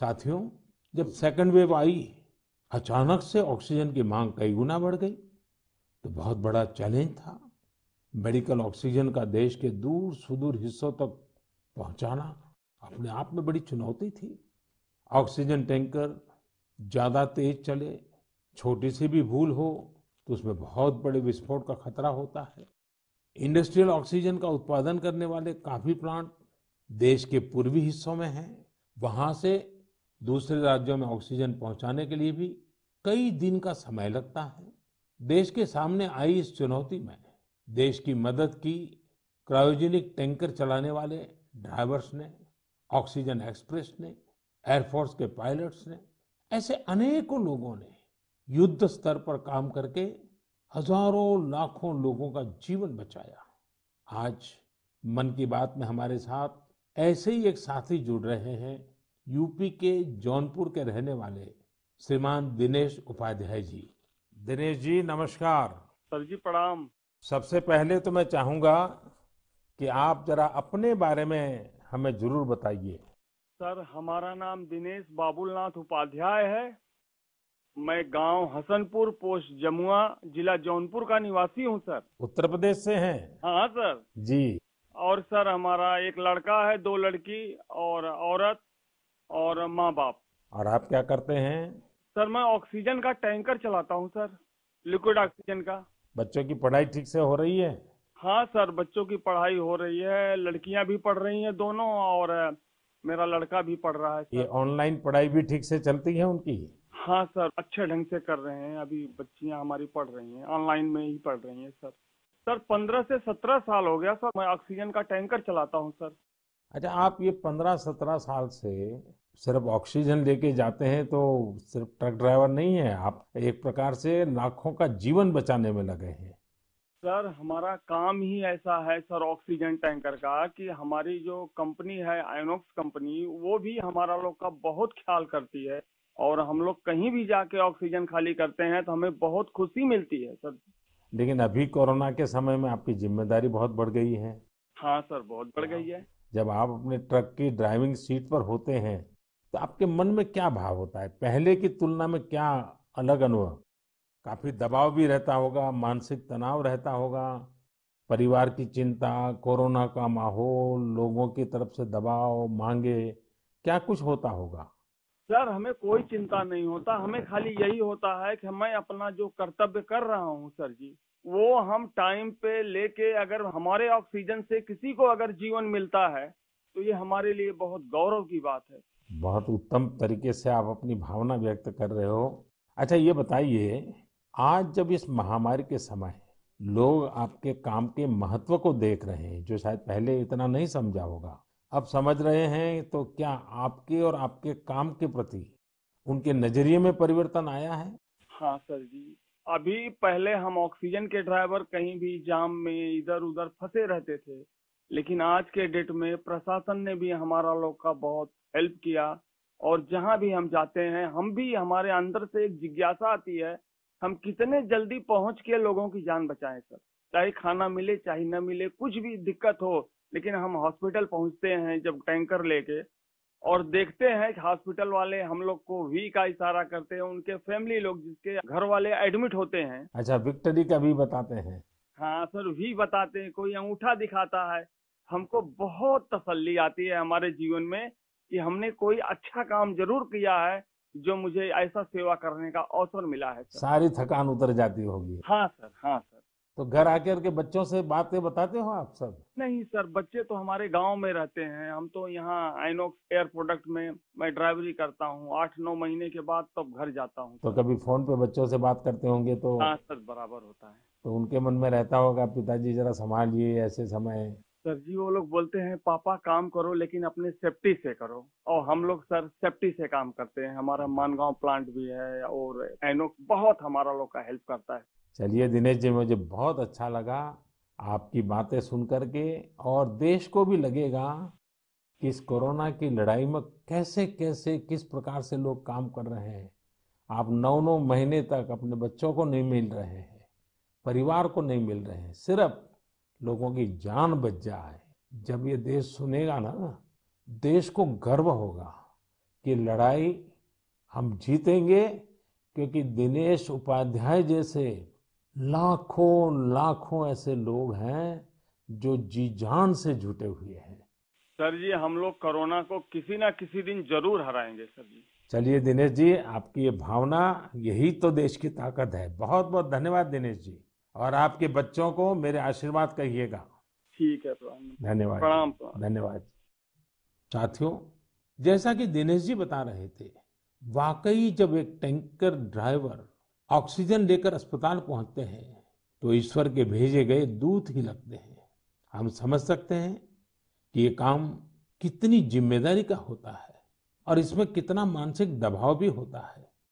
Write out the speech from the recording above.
साथियों जब second wave आई अचानक से ऑक्सीजन की मांग कई गुना बढ़ गई तो बहुत बड़ा चैलेंज था मेडिकल ऑक्सीजन का देश के दूर सुदूर हिस्सों तक पहुंचाना अपने आप में बड़ी चुनौती थी ऑक्सीजन टैंकर ज़्यादा तेज चले छोटी सी भी भूल हो तो उसमें बहुत बड़े विस्फोट का खतरा होता है इंडस्ट्रियल ऑक्सीजन का उत्पादन करने वाले काफ़ी प्लांट देश के पूर्वी हिस्सों में हैं वहाँ से दूसरे राज्यों में ऑक्सीजन पहुंचाने के लिए भी कई दिन का समय लगता है देश के सामने आई इस चुनौती में देश की मदद की क्रायोजेनिक टैंकर चलाने वाले ड्राइवर्स ने ऑक्सीजन एक्सप्रेस ने एयरफोर्स के पायलट्स ने ऐसे अनेकों लोगों ने युद्ध स्तर पर काम करके हजारों लाखों लोगों का जीवन बचाया आज मन की बात में हमारे साथ ऐसे ही एक साथी जुड़ रहे हैं यूपी के जौनपुर के रहने वाले श्रीमान दिनेश उपाध्याय जी दिनेश जी नमस्कार सर जी प्रणाम सबसे पहले तो मैं चाहूंगा कि आप जरा अपने बारे में हमें जरूर बताइए सर हमारा नाम दिनेश बाबुलनाथ उपाध्याय है मैं गांव हसनपुर पोस्ट जमुआ जिला जौनपुर का निवासी हूं सर उत्तर प्रदेश से हैं हाँ सर जी और सर हमारा एक लड़का है दो लड़की और औरत और माँ बाप और आप क्या करते हैं सर मैं ऑक्सीजन का टैंकर चलाता हूँ सर लिक्विड ऑक्सीजन का बच्चों की पढ़ाई ठीक से हो रही है हाँ सर बच्चों की पढ़ाई हो रही है लड़कियाँ भी पढ़ रही हैं दोनों और मेरा लड़का भी पढ़ रहा है सर। ये ऑनलाइन पढ़ाई भी ठीक से चलती है उनकी हाँ सर अच्छे ढंग से कर रहे हैं अभी बच्चियाँ हमारी पढ़ रही हैं ऑनलाइन में ही पढ़ रही हैं सर सर पंद्रह से सत्रह साल हो गया सर मैं ऑक्सीजन का टैंकर चलाता हूँ सर अच्छा आप ये पंद्रह सत्रह साल से सिर्फ ऑक्सीजन लेके जाते हैं तो सिर्फ ट्रक ड्राइवर नहीं है आप एक प्रकार से लाखों का जीवन बचाने में लगे हैं सर हमारा काम ही ऐसा है सर ऑक्सीजन टैंकर का कि हमारी जो कंपनी है आयोनॉक्स कंपनी वो भी हमारा लोग का बहुत ख्याल करती है और हम लोग कहीं भी जाके ऑक्सीजन खाली करते हैं तो हमें बहुत खुशी मिलती है सर लेकिन अभी कोरोना के समय में आपकी जिम्मेदारी बहुत बढ़ गई है हाँ सर बहुत बढ़ गई है हाँ, जब आप अपने ट्रक की ड्राइविंग सीट पर होते हैं तो आपके मन में क्या भाव होता है पहले की तुलना में क्या अलग अनुभव काफी दबाव भी रहता होगा मानसिक तनाव रहता होगा परिवार की चिंता कोरोना का माहौल लोगों की तरफ से दबाव मांगे क्या कुछ होता होगा सर हमें कोई चिंता नहीं होता हमें खाली यही होता है कि मैं अपना जो कर्तव्य कर रहा हूँ सर जी वो हम टाइम पे लेके अगर हमारे ऑक्सीजन से किसी को अगर जीवन मिलता है तो ये हमारे लिए बहुत गौरव की बात है बहुत उत्तम तरीके से आप अपनी भावना व्यक्त कर रहे हो अच्छा ये बताइए आज जब इस महामारी के समय लोग आपके काम के महत्व को देख रहे हैं जो शायद पहले इतना नहीं समझा होगा अब समझ रहे हैं तो क्या आपके और आपके काम के प्रति उनके नजरिए में परिवर्तन आया है हाँ सर जी अभी पहले हम ऑक्सीजन के ड्राइवर कहीं भी जाम में इधर उधर फंसे रहते थे लेकिन आज के डेट में प्रशासन ने भी हमारा लोग का बहुत हेल्प किया और जहां भी हम जाते हैं हम भी हमारे अंदर से एक जिज्ञासा आती है हम कितने जल्दी पहुंच के लोगों की जान बचाएं सर चाहे खाना मिले चाहे न मिले कुछ भी दिक्कत हो लेकिन हम हॉस्पिटल पहुंचते हैं जब टैंकर लेके और देखते हैं कि हॉस्पिटल वाले हम लोग को वी का इशारा करते हैं उनके फैमिली लोग जिसके घर वाले एडमिट होते हैं अच्छा विक्टरी का भी बताते हैं हाँ सर भी बताते हैं कोई अंगूठा दिखाता है हमको बहुत तसल्ली आती है हमारे जीवन में कि हमने कोई अच्छा काम जरूर किया है जो मुझे ऐसा सेवा करने का अवसर मिला है सर। सारी थकान उतर जाती होगी हाँ सर हाँ सर तो घर आकर के बच्चों से बातें बताते हो आप सब नहीं सर बच्चे तो हमारे गांव में रहते हैं हम तो यहाँ आइनोक्स एयर प्रोडक्ट में मैं ड्राइवरी करता हूँ आठ नौ महीने के बाद तब तो घर जाता हूँ तो कभी फोन पे बच्चों से बात करते होंगे तो हाँ सर बराबर होता है तो उनके मन में रहता होगा पिताजी जरा संभालिए ऐसे समय सर जी वो लोग बोलते हैं पापा काम करो लेकिन अपने सेफ्टी से करो और हम लोग सर सेफ्टी से काम करते हैं हमारा मानगांव प्लांट भी है और एनोक बहुत हमारा लोग का हेल्प करता है चलिए दिनेश जी मुझे बहुत अच्छा लगा आपकी बातें सुन करके और देश को भी लगेगा कि इस कोरोना की लड़ाई में कैसे कैसे किस प्रकार से लोग काम कर रहे हैं आप नौ नौ महीने तक अपने बच्चों को नहीं मिल रहे हैं परिवार को नहीं मिल रहे हैं सिर्फ लोगों की जान बच जाए जब ये देश सुनेगा ना देश को गर्व होगा कि लड़ाई हम जीतेंगे क्योंकि दिनेश उपाध्याय जैसे लाखों लाखों ऐसे लोग हैं जो जी जान से जुटे हुए हैं सर जी हम लोग कोरोना को किसी ना किसी दिन जरूर हराएंगे सर जी चलिए दिनेश जी आपकी ये भावना यही तो देश की ताकत है बहुत बहुत धन्यवाद दिनेश जी और आपके बच्चों को मेरे आशीर्वाद कहिएगा ठीक है धन्यवाद प्रणाम धन्यवाद साथियों जैसा कि दिनेश जी बता रहे थे वाकई जब एक टैंकर ड्राइवर ऑक्सीजन लेकर अस्पताल पहुंचते हैं तो ईश्वर के भेजे गए दूत ही लगते हैं हम समझ सकते हैं कि ये काम कितनी जिम्मेदारी का होता है और इसमें कितना मानसिक दबाव भी होता है